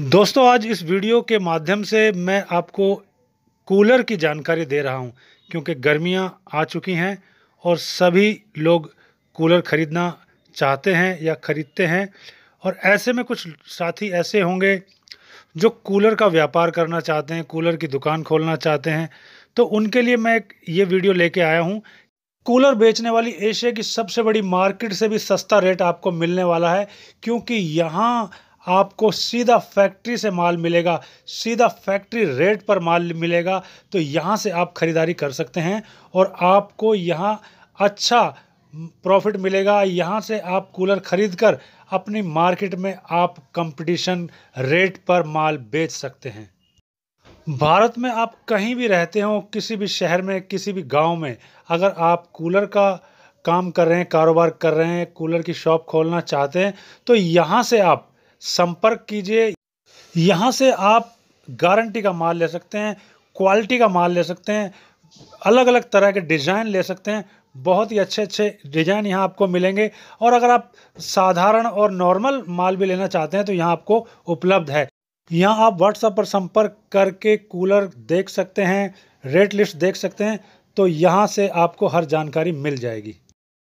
दोस्तों आज इस वीडियो के माध्यम से मैं आपको कूलर की जानकारी दे रहा हूं क्योंकि गर्मियां आ चुकी हैं और सभी लोग कूलर ख़रीदना चाहते हैं या ख़रीदते हैं और ऐसे में कुछ साथी ऐसे होंगे जो कूलर का व्यापार करना चाहते हैं कूलर की दुकान खोलना चाहते हैं तो उनके लिए मैं एक ये वीडियो लेके आया हूँ कूलर बेचने वाली एशिया की सबसे बड़ी मार्केट से भी सस्ता रेट आपको मिलने वाला है क्योंकि यहाँ आपको सीधा फैक्ट्री से माल मिलेगा सीधा फैक्ट्री रेट पर माल मिलेगा तो यहाँ से आप ख़रीदारी कर सकते हैं और आपको यहाँ अच्छा प्रॉफिट मिलेगा यहाँ से आप कूलर ख़रीद कर अपनी मार्केट में आप कंपटीशन रेट पर माल बेच सकते हैं भारत में आप कहीं भी रहते हो किसी भी शहर में किसी भी गांव में अगर आप कूलर का काम कर रहे हैं कारोबार कर रहे हैं कूलर की शॉप खोलना चाहते हैं तो यहाँ से आप संपर्क कीजिए यहाँ से आप गारंटी का माल ले सकते हैं क्वालिटी का माल ले सकते हैं अलग अलग तरह के डिज़ाइन ले सकते हैं बहुत ही अच्छे अच्छे डिज़ाइन यहाँ आपको मिलेंगे और अगर आप साधारण और नॉर्मल माल भी लेना चाहते हैं तो यहाँ आपको उपलब्ध है यहाँ आप व्हाट्सएप पर संपर्क करके कूलर देख सकते हैं रेट लिस्ट देख सकते हैं तो यहाँ से आपको हर जानकारी मिल जाएगी